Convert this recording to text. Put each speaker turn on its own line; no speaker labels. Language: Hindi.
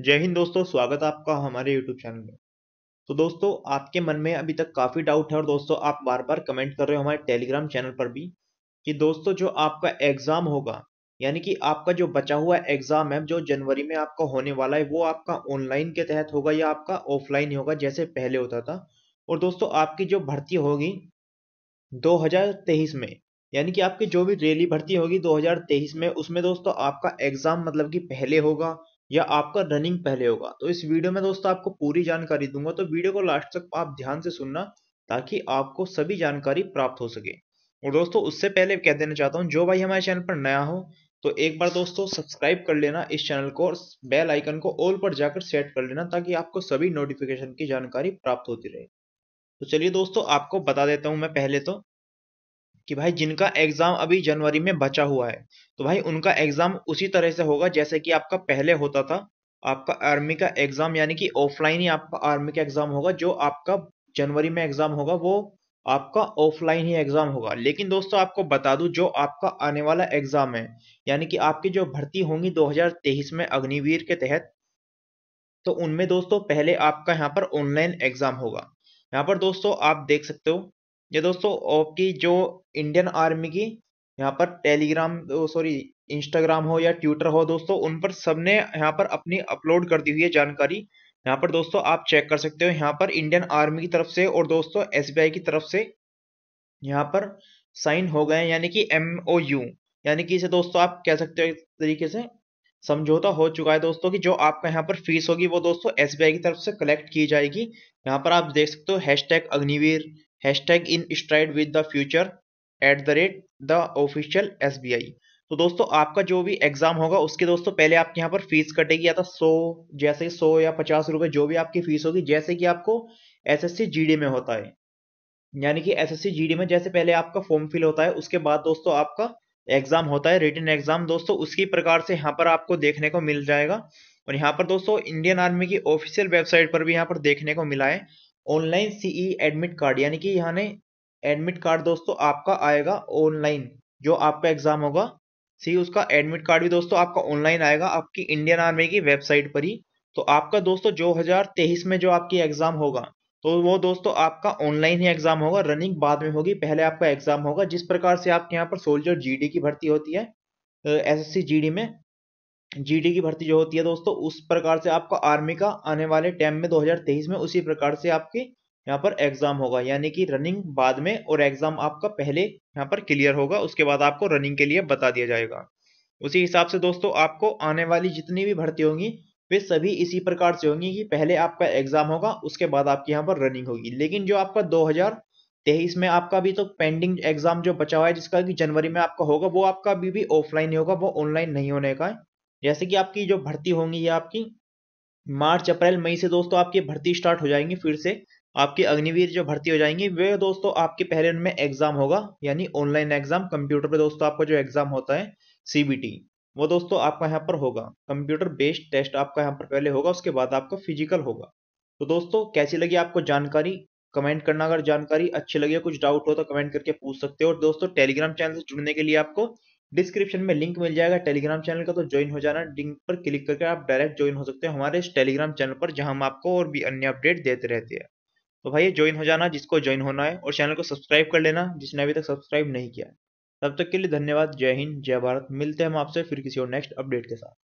जय हिंद दोस्तों स्वागत है आपका हमारे YouTube चैनल में तो दोस्तों आपके मन में अभी तक काफ़ी डाउट है और दोस्तों आप बार बार कमेंट कर रहे हो हमारे टेलीग्राम चैनल पर भी कि दोस्तों जो आपका एग्ज़ाम होगा यानी कि आपका जो बचा हुआ एग्ज़ाम है जो जनवरी में आपका होने वाला है वो आपका ऑनलाइन के तहत होगा या आपका ऑफलाइन ही होगा जैसे पहले होता था और दोस्तों आपकी जो भर्ती होगी दो में यानी कि आपकी जो भी रेली भर्ती होगी 2023 में उसमें दोस्तों आपका एग्ज़ाम मतलब कि पहले होगा या आपका रनिंग पहले होगा तो इस वीडियो में दोस्तों आपको पूरी जानकारी दूंगा तो वीडियो को लास्ट तक आप ध्यान से सुनना ताकि आपको सभी जानकारी प्राप्त हो सके और दोस्तों उससे पहले कह देना चाहता हूँ जो भाई हमारे चैनल पर नया हो तो एक बार दोस्तों सब्सक्राइब कर लेना इस चैनल को और बेल आइकन को ऑल पर जाकर सेट कर लेना ताकि आपको सभी नोटिफिकेशन की जानकारी प्राप्त होती रहे तो चलिए दोस्तों आपको बता देता हूँ मैं पहले तो कि भाई जिनका एग्ज़ाम अभी जनवरी में बचा हुआ है तो भाई उनका एग्ज़ाम उसी तरह से होगा जैसे कि आपका पहले होता था आपका आर्मी का एग्ज़ाम यानी कि ऑफलाइन ही आपका आर्मी का एग्ज़ाम होगा जो आपका जनवरी में एग्ज़ाम होगा वो आपका ऑफलाइन ही एग्ज़ाम होगा लेकिन दोस्तों आपको बता दूं जो आपका आने वाला एग्ज़ाम है यानी कि आपकी जो भर्ती होंगी 2023 में अग्निवीर के तहत तो उनमें दोस्तों पहले आपका यहाँ पर ऑनलाइन एग्ज़ाम होगा यहाँ पर दोस्तों आप देख सकते हो ये दोस्तों आपकी जो इंडियन आर्मी की यहाँ पर टेलीग्राम सॉरी इंस्टाग्राम हो या ट्विटर हो दोस्तों उन पर सबने यहाँ पर अपनी अपलोड कर दी हुई है जानकारी यहाँ पर दोस्तों आप चेक कर सकते हो यहाँ पर इंडियन आर्मी की तरफ से और दोस्तों एसबीआई की तरफ से यहाँ पर साइन हो गए यानी कि एम ओ यू यानी कि इसे दोस्तों आप कह सकते हो तरीके से समझौता हो चुका है दोस्तों कि जो आपका यहाँ पर फीस होगी वो दोस्तों एसबीआई की तरफ से कलेक्ट की जाएगी यहाँ पर आप देख सकते हो hash Agniveer hashtag in stride with the future at the rate the official S B I तो दोस्तों आपका जो भी एग्जाम होगा उसके दोस्तों पहले आपके यहाँ पर फीस कटेगी या तो सौ जैसे सौ या पचास रुपए जो भी आपकी फीस होगी जैसे कि आपको एस एस जीडी में होता है यानी कि एस एस जीडी में जैसे पहले आपका फॉर्म फिल होता है उसके बाद दोस्तों आपका एग्जाम होता है रिटर्न एग्जाम दोस्तों उसकी प्रकार से यहाँ पर आपको देखने को मिल जाएगा और यहाँ पर दोस्तों इंडियन आर्मी की ऑफिशियल वेबसाइट पर भी यहाँ पर देखने को मिला है ऑनलाइन सीई एडमिट कार्ड यानी कि यहाँ ने एडमिट कार्ड दोस्तों आपका आएगा ऑनलाइन जो आपका एग्जाम होगा सी e उसका एडमिट कार्ड भी दोस्तों आपका ऑनलाइन आएगा आपकी इंडियन आर्मी की वेबसाइट पर ही तो आपका दोस्तों जो हजार तेईस में जो आपकी एग्जाम होगा तो वो दोस्तों आपका ऑनलाइन ही एग्जाम होगा रनिंग बाद में होगी पहले आपका एग्जाम होगा जिस प्रकार से आपके यहाँ पर सोल्जर जीडी की भर्ती होती है एसएससी जीडी में जीडी की भर्ती जो होती है दोस्तों उस प्रकार से आपका आर्मी का आने वाले टाइम में 2023 में उसी प्रकार से आपके यहाँ पर एग्जाम होगा यानी कि रनिंग बाद में और एग्जाम आपका पहले यहाँ पर क्लियर होगा उसके बाद आपको रनिंग के लिए बता दिया जाएगा उसी हिसाब से दोस्तों आपको आने वाली जितनी भी भर्ती होंगी वे सभी इसी प्रकार से होंगी कि पहले आपका एग्जाम होगा उसके बाद आपकी यहाँ पर रनिंग होगी लेकिन जो आपका दो तेईस में आपका भी तो पेंडिंग एग्जाम जो बचा हुआ है जिसका कि जनवरी में आपका होगा वो आपका अभी भी ऑफलाइन ही होगा वो ऑनलाइन नहीं होने का है जैसे कि आपकी जो भर्ती होंगी ये आपकी मार्च अप्रैल मई से दोस्तों आपकी भर्ती स्टार्ट हो जाएंगी फिर से आपकी अग्निवीर जो भर्ती हो जाएंगी वे दोस्तों आपके पहले उनमें एग्जाम होगा यानी ऑनलाइन एग्जाम कंप्यूटर पे दोस्तों आपका जो एग्जाम होता है सीबीटी वो दोस्तों आपका यहाँ पर होगा कंप्यूटर बेस्ड टेस्ट आपका यहाँ पर पहले होगा उसके बाद आपका फिजिकल होगा तो दोस्तों कैसी लगी आपको जानकारी कमेंट करना अगर जानकारी अच्छी लगी कुछ डाउट हो तो कमेंट करके पूछ सकते हो और दोस्तों टेलीग्राम चैनल से जुड़ने के लिए आपको डिस्क्रिप्शन में लिंक मिल जाएगा टेलीग्राम चैनल का तो ज्वाइन हो जाना लिंक पर क्लिक करके आप डायरेक्ट ज्वाइन हो सकते हैं हमारे इस टेलीग्राम चैनल पर जहां हम आपको और भी अन्य अपडेट देते रहते हैं तो भाई ज्वाइन हो जाना जिसको ज्वाइन होना है और चैनल को सब्सक्राइब कर लेना जिसने अभी तक सब्सक्राइब नहीं किया तब तक के लिए धन्यवाद जय हिंद जय भारत मिलते हैं हम आपसे फिर किसी और नेक्स्ट अपडेट के साथ